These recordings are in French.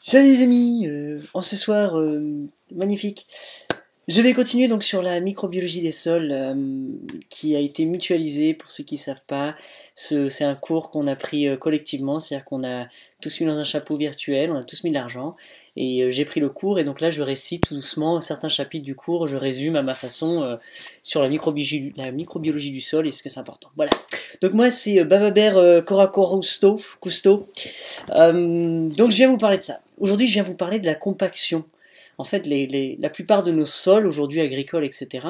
Salut les amis, euh, en ce soir euh, magnifique, je vais continuer donc sur la microbiologie des sols euh, qui a été mutualisée pour ceux qui ne savent pas. C'est un cours qu'on a pris euh, collectivement, c'est-à-dire qu'on a tous mis dans un chapeau virtuel, on a tous mis de l'argent et euh, j'ai pris le cours et donc là je récite tout doucement certains chapitres du cours, je résume à ma façon sur la microbiologie, du sol et ce que c'est important. Voilà. Donc moi c'est Bababer Coracorusto, Cousteau. donc je viens vous parler de ça. Aujourd'hui je viens vous parler de la compaction en fait, la plupart de nos sols, aujourd'hui agricoles, etc.,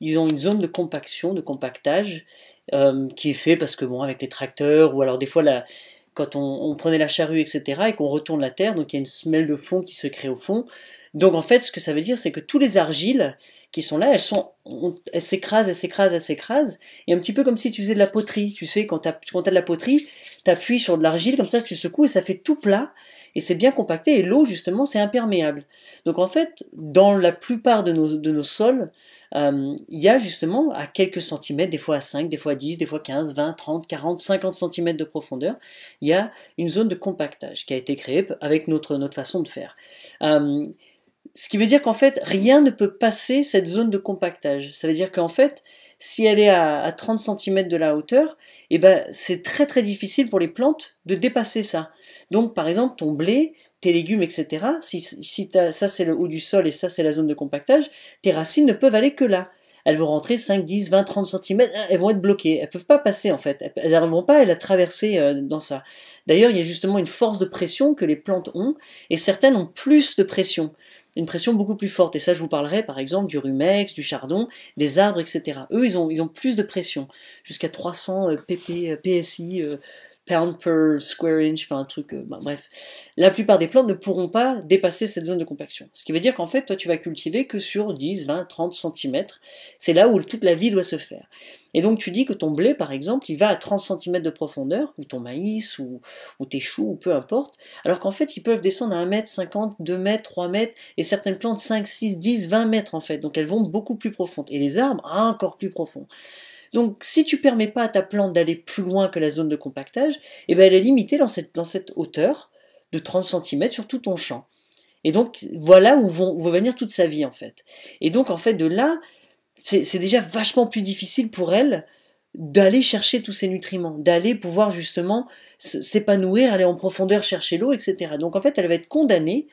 ils ont une zone de compaction, de compactage, euh, qui est fait parce que, bon, avec les tracteurs, ou alors des fois, quand on, prenait la charrue, etc., et qu'on retourne la terre, donc il y a une semelle de fond qui se crée au fond. Donc en fait, ce que ça veut dire, c'est que tous les argiles qui sont là, elles s'écrasent, elles s'écrasent, elles s'écrasent, et un petit peu comme si tu faisais de la poterie, tu sais, quand tu as de la poterie, tu appuies sur de l'argile, comme ça, tu secoues, et ça fait tout plat, et c'est bien compacté, et l'eau, justement, c'est imperméable. Donc en fait, dans la plupart de nos, de nos sols, euh, il y a justement à quelques centimètres, des fois à 5, des fois à 10, des fois 15, 20, 30, 40, 50 centimètres de profondeur, il y a une zone de compactage qui a été créée avec notre, notre façon de faire. Euh, ce qui veut dire qu'en fait, rien ne peut passer cette zone de compactage. Ça veut dire qu'en fait, si elle est à, 30 cm de la hauteur, eh ben, c'est très très difficile pour les plantes de dépasser ça. Donc par exemple, ton blé, tes légumes, etc., si, ça c'est le haut du sol et ça c'est la zone de compactage, tes racines ne peuvent aller que là. Elles vont rentrer 5, 10, 20, 30 cm, elles vont être bloquées, elles ne peuvent pas passer en fait, elles n'arriveront pas à la traverser euh, dans ça. D'ailleurs, il y a justement une force de pression que les plantes ont, et certaines ont plus de pression une pression beaucoup plus forte. Et ça, je vous parlerai par exemple du rumex, du chardon, des arbres, etc. Eux, ils ont, ils ont plus de pression, jusqu'à 300 pp, psi pound per square inch, enfin un truc, euh, bah, bref. La plupart des plantes ne pourront pas dépasser cette zone de compaction. Ce qui veut dire qu'en fait, toi, tu vas cultiver que sur 10, 20, 30 cm. C'est là où toute la vie doit se faire. Et donc, tu dis que ton blé, par exemple, il va à 30 cm de profondeur, ou ton maïs, ou, ou tes choux, ou peu importe, alors qu'en fait, ils peuvent descendre à 1 mètre, 50, 2 mètres, 3 mètres, et certaines plantes 5, 6, 10, 20 mètres, en fait. Donc, elles vont beaucoup plus profondes. Et les arbres, encore plus profonds. Donc si tu permets pas à ta plante d'aller plus loin que la zone de compactage, eh ben, elle est limitée dans cette, dans hauteur de 30 cm sur tout ton champ. Et donc voilà où, vont, va venir toute sa vie en fait. Et donc en fait de là, c'est déjà vachement plus difficile pour elle d'aller chercher tous ses nutriments, d'aller pouvoir justement s'épanouir, aller en profondeur chercher l'eau, etc. Donc en fait, elle va être condamnée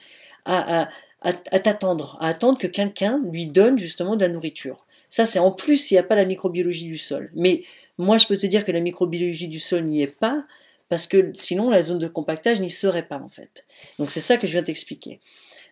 à, à t'attendre, à attendre que quelqu'un lui donne justement de la nourriture. Ça, c'est en plus s'il n'y a pas la microbiologie du sol. Mais moi, je peux te dire que la microbiologie du sol n'y est pas, parce que sinon, la zone de compactage n'y serait pas, en fait. Donc, c'est ça que je viens t'expliquer.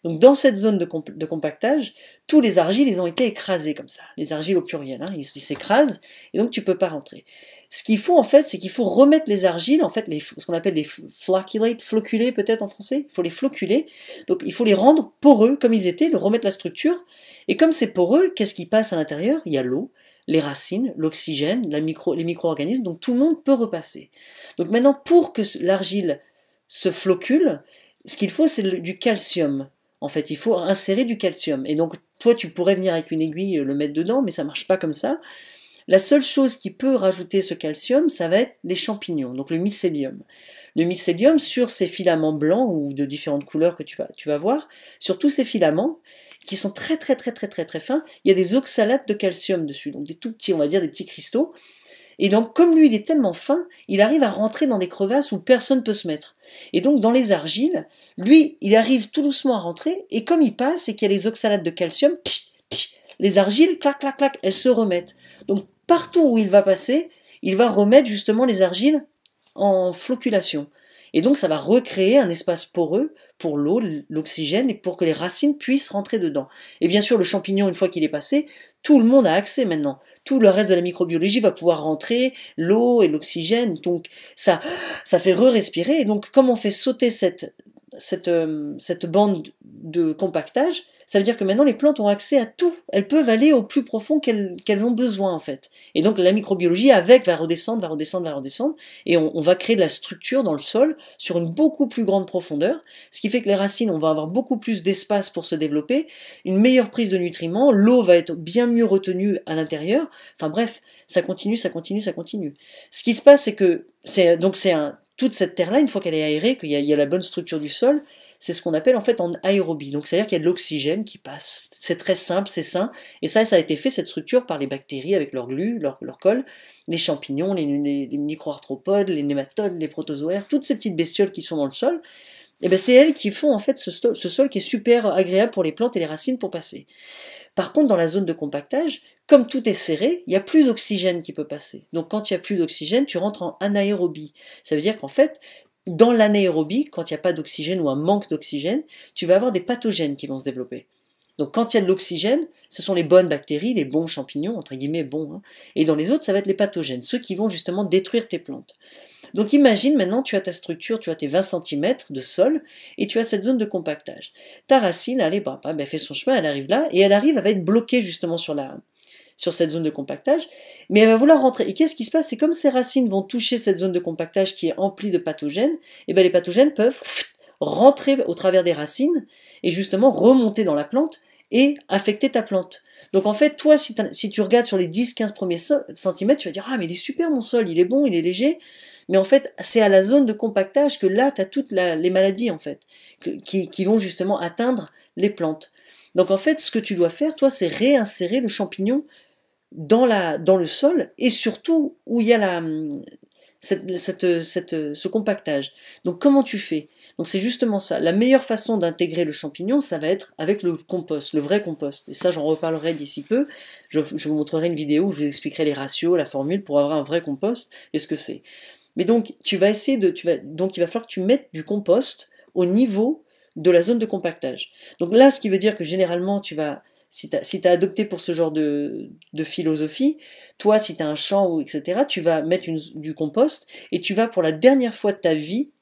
Donc dans cette zone de, compactage, tous les argiles, ils ont été écrasés comme ça. Les argiles au pluriel, hein, ils s'écrasent et donc tu peux pas rentrer. Ce qu'il faut en fait, c'est qu'il faut remettre les argiles, en fait, ce qu'on appelle les floculate, floculer peut-être en français, il faut les floculer. Donc il faut les rendre poreux comme ils étaient, de remettre la structure. Et comme c'est poreux, qu'est-ce qui passe à l'intérieur Il y a l'eau, les racines, l'oxygène, les micro-organismes, donc tout le monde peut repasser. Donc maintenant, pour que l'argile se flocule, ce qu'il faut, c'est du calcium en fait, il faut insérer du calcium. Et donc, toi, tu pourrais venir avec une aiguille euh, le mettre dedans, mais ça marche pas comme ça. La seule chose qui peut rajouter ce calcium, ça va être les champignons, donc le mycélium. Le mycélium, sur ces filaments blancs ou de différentes couleurs que tu vas, tu vas voir, sur tous ces filaments, qui sont très très très très très très fins, il y a des oxalates de calcium dessus, donc des tout petits, on va dire des petits cristaux. Et donc, comme lui, il est tellement fin, il arrive à rentrer dans des crevasses où personne ne peut se mettre. Et donc, dans les argiles, lui, il arrive tout doucement à rentrer, et comme il passe et qu'il y a les oxalates de calcium, les argiles, clac, clac, clac, elles se remettent. Donc, partout où il va passer, il va remettre justement les argiles en floculation. Et donc ça va recréer un espace poreux pour l'eau, l'oxygène et pour que les racines puissent rentrer dedans. Et bien sûr, le champignon, une fois qu'il est passé, tout le monde a accès maintenant. Tout le reste de la microbiologie va pouvoir rentrer, l'eau et l'oxygène. Donc ça, ça fait re-respirer. Et donc comment on fait sauter cette euh, bande de compactage, ça veut dire que maintenant les plantes ont accès à tout. Elles peuvent aller au plus profond qu'elles ont besoin en fait. Et donc la microbiologie avec va redescendre, va redescendre, va redescendre, et on, va créer de la structure dans le sol sur une beaucoup plus grande profondeur, ce qui fait que les racines, on va avoir beaucoup plus d'espace pour se développer, une meilleure prise de nutriments, l'eau va être bien mieux retenue à l'intérieur. Enfin bref, ça continue, ça continue, ça continue. Ce qui se passe, c'est que c'est donc c'est toute cette terre-là, une fois qu'elle est aérée, qu'il y a la bonne structure du sol, c'est ce qu'on appelle en fait en aérobie. Donc c'est-à-dire qu'il y a de l'oxygène qui passe, c'est très simple, c'est sain. Et ça, ça a été fait, cette structure, par les bactéries avec leur glu, leur, col, les champignons, les, les, les micro les nématodes, les protozoaires, toutes ces petites bestioles qui sont dans le sol. Et eh ben c'est elles qui font en fait ce, ce sol qui est super agréable pour les plantes et les racines pour passer. Par contre, dans la zone de compactage, comme tout est serré, il n'y a plus d'oxygène qui peut passer. Donc quand il n'y a plus d'oxygène, tu rentres en anaérobie. Ça veut dire qu'en fait, dans l'anaérobie, quand il n'y a pas d'oxygène ou un manque d'oxygène, tu vas avoir des pathogènes qui vont se développer. Donc quand il y a de l'oxygène, ce sont les bonnes bactéries, les bons champignons, entre guillemets bons. Hein. Et dans les autres, ça va être les pathogènes, ceux qui vont justement détruire tes plantes. Donc imagine maintenant, tu as ta structure, tu as tes 20 cm de sol, et tu as cette zone de compactage. Ta racine, elle est, pas bah, bah, fait son chemin, elle arrive là, et elle arrive, elle va être bloquée justement sur la, sur cette zone de compactage, mais elle va vouloir rentrer. Et qu'est-ce qui se passe C'est comme ces racines vont toucher cette zone de compactage qui est emplie de pathogènes, et bien les pathogènes peuvent rentrer au travers des racines et justement remonter dans la plante et affecter ta plante. Donc en fait, toi, si, tu regardes sur les 10-15 premiers centimètres, tu vas dire Ah, mais il est super mon sol, il est bon, il est léger. Mais en fait, c'est à la zone de compactage que là, tu as toutes les maladies, en fait, qui, qui vont justement atteindre les plantes. Donc en fait, ce que tu dois faire, toi, c'est réinsérer le champignon dans, la, dans le sol et surtout où il y a la, hum, cette, cette, cette, ce compactage. Donc comment tu fais Donc c'est justement ça. La meilleure façon d'intégrer le champignon, ça va être avec le compost, le vrai compost. Et ça, j'en reparlerai d'ici peu. Je, vous montrerai une vidéo où je vous expliquerai les ratios, la formule pour avoir un vrai compost et ce que c'est. Mais donc tu vas essayer de, tu vas, donc il va falloir que tu mettes du compost au niveau de la zone de compactage. Donc là, ce qui veut dire que généralement tu vas si tu as, adopté pour ce genre de, philosophie, toi, si tu as un champ, ou etc., tu vas mettre du compost et tu vas pour la dernière fois de ta vie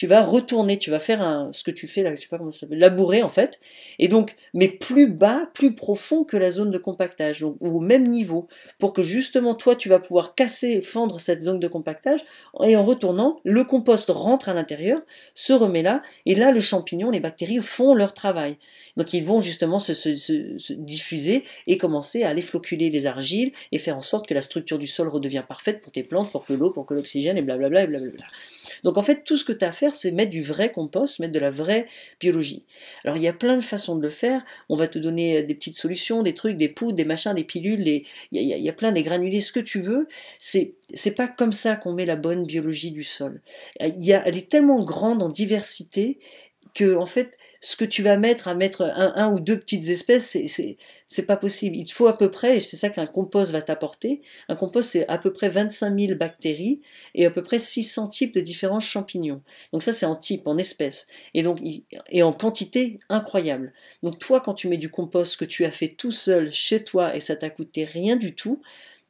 tu vas retourner, tu vas faire un, ce que tu fais là, je sais pas comment ça s'appelle, labourer en fait, et donc, mais plus bas, plus profond que la zone de compactage, ou au même niveau, pour que justement toi, tu vas pouvoir casser, fendre cette zone de compactage, et en retournant, le compost rentre à l'intérieur, se remet là, et là, le champignon, les bactéries font leur travail. Donc ils vont justement se, se, se, diffuser et commencer à aller floculer les argiles et faire en sorte que la structure du sol redevient parfaite pour tes plantes, pour que l'eau, pour que l'oxygène, et blablabla, et blablabla. Donc en fait, tout ce que tu as à faire, c'est mettre du vrai compost, mettre de la vraie biologie. Alors il y a plein de façons de le faire. On va te donner euh, des petites solutions, des trucs, des poudres, des machins, des pilules, Il, y a, plein des granulés, ce que tu veux. C'est c'est pas comme ça qu'on met la bonne biologie du sol. Euh, il elle est tellement grande en diversité que en fait, ce que tu vas mettre à mettre un ou deux petites espèces, c'est c'est pas possible. Il faut à peu près, et c'est ça qu'un compost va t'apporter, un compost c'est à peu près 25 000 bactéries et à peu près 600 types de différents champignons. Donc ça c'est en type, en espèce, et donc en quantité incroyable. Donc toi quand tu mets du compost que tu as fait tout seul chez toi et ça t'a coûté rien du tout,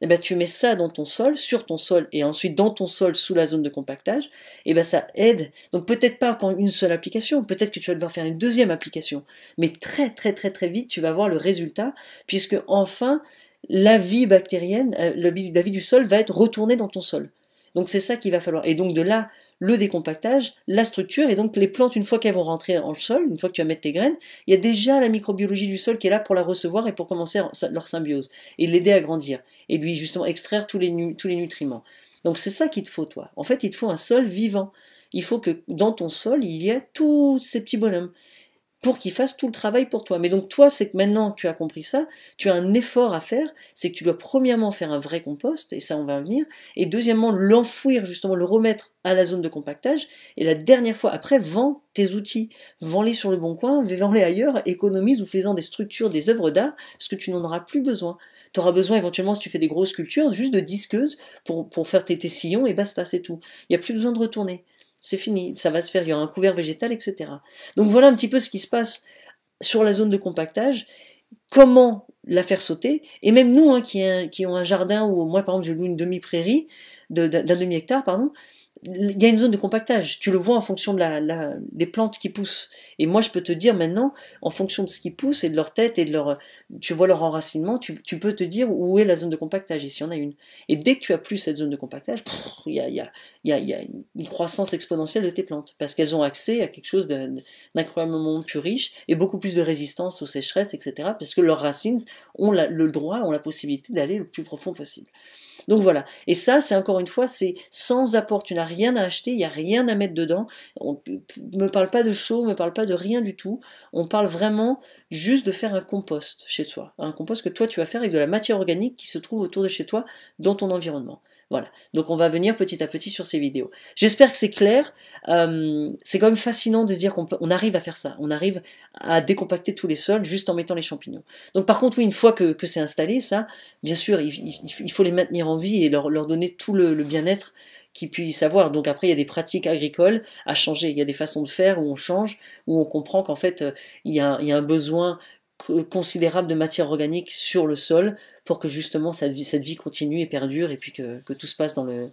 eh ben, tu mets ça dans ton sol, sur ton sol, et ensuite dans ton sol sous la zone de compactage, et eh ben, ça aide. Donc peut-être pas encore une seule application, peut-être que tu vas devoir faire une deuxième application, mais très très très très vite, tu vas voir le résultat puisque enfin, la vie bactérienne, euh, la vie, du sol va être retournée dans ton sol. Donc c'est ça qu'il va falloir. Et donc de là, le décompactage, la structure, et donc les plantes, une fois qu'elles vont rentrer dans le sol, une fois que tu vas mettre tes graines, il y a déjà la microbiologie du sol qui est là pour la recevoir et pour commencer leur symbiose, et l'aider à grandir, et lui justement extraire tous les, tous les nutriments. Donc c'est ça qu'il te faut, toi. En fait, il te faut un sol vivant. Il faut que dans ton sol, il y ait tous ces petits bonhommes pour qu'il fasse tout le travail pour toi. Mais donc toi, c'est que maintenant que tu as compris ça, tu as un effort à faire, c'est que tu dois premièrement faire un vrai compost, et ça on va venir, et deuxièmement l'enfouir, justement le remettre à la zone de compactage, et la dernière fois après, vends tes outils, vends-les sur le bon coin, vends-les ailleurs, économise ou fais-en des structures, des œuvres d'art, parce que tu n'en auras plus besoin. Tu auras besoin éventuellement, si tu fais des grosses sculptures, juste de disqueuses pour, pour faire tes, tes sillons, et basta, c'est tout. Il n'y a plus besoin de retourner. C'est fini, ça va se faire, il y aura un couvert végétal, etc. Donc voilà un petit peu ce qui se passe sur la zone de compactage, comment la faire sauter, et même nous hein, qui, avons hein, ont un jardin où moi par exemple je loue une demi-prairie, d'un demi-hectare, pardon, il y a une zone de compactage. Tu le vois en fonction de la, des plantes qui poussent. Et moi, je peux te dire maintenant, en fonction de ce qui pousse et de leur tête et de leur, tu vois leur enracinement, tu, peux te dire où est la zone de compactage ici s'il y en a une. Et dès que tu as plus cette zone de compactage, il y a, une croissance exponentielle de tes plantes parce qu'elles ont accès à quelque chose d'incroyablement plus riche et beaucoup plus de résistance aux sécheresses, etc. Parce que leurs racines ont le droit, ont la possibilité d'aller le plus profond possible. Donc voilà. Et ça, c'est encore une fois, c'est sans apport. Tu n'as rien à acheter, il n'y a rien à mettre dedans. On me parle pas de chaud, on me parle pas de rien du tout. On parle vraiment juste de faire un compost chez soi. Un compost que toi, tu vas faire avec de la matière organique qui se trouve autour de chez toi, dans ton environnement. Voilà. Donc on va venir petit à petit sur ces vidéos. J'espère que c'est clair. Euh, c'est quand même fascinant de se dire qu'on on arrive à faire ça. On arrive à décompacter tous les sols juste en mettant les champignons. Donc par contre, oui, une fois que, c'est installé, ça, bien sûr, il, faut les maintenir en vie et leur, donner tout le, bien-être qu'ils puissent avoir. Donc après, il y a des pratiques agricoles à changer, il y a des façons de faire où on change, où on comprend qu'en fait, euh, il il y a un besoin considérable de matière organique sur le sol pour que justement cette vie, continue et perdure et puis que tout se passe dans le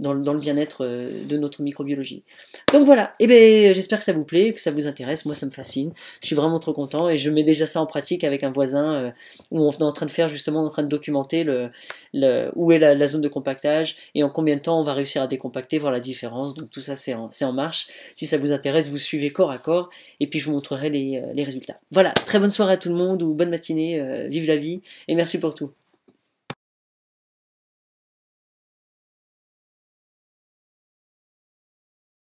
dans, le bien-être euh, de notre microbiologie. Donc voilà, et eh ben, j'espère que ça vous plaît, que ça vous intéresse, moi ça me fascine, je suis vraiment trop content et je mets déjà ça en pratique avec un voisin euh, où on est en train de faire justement, en train de documenter le, le où est la, zone de compactage et en combien de temps on va réussir à décompacter, voir la différence, donc tout ça c'est en, en, marche. Si ça vous intéresse, vous suivez corps à corps et puis je vous montrerai les, euh, les résultats. Voilà, très bonne soirée à tout le monde ou bonne matinée, vive la vie et merci pour tout.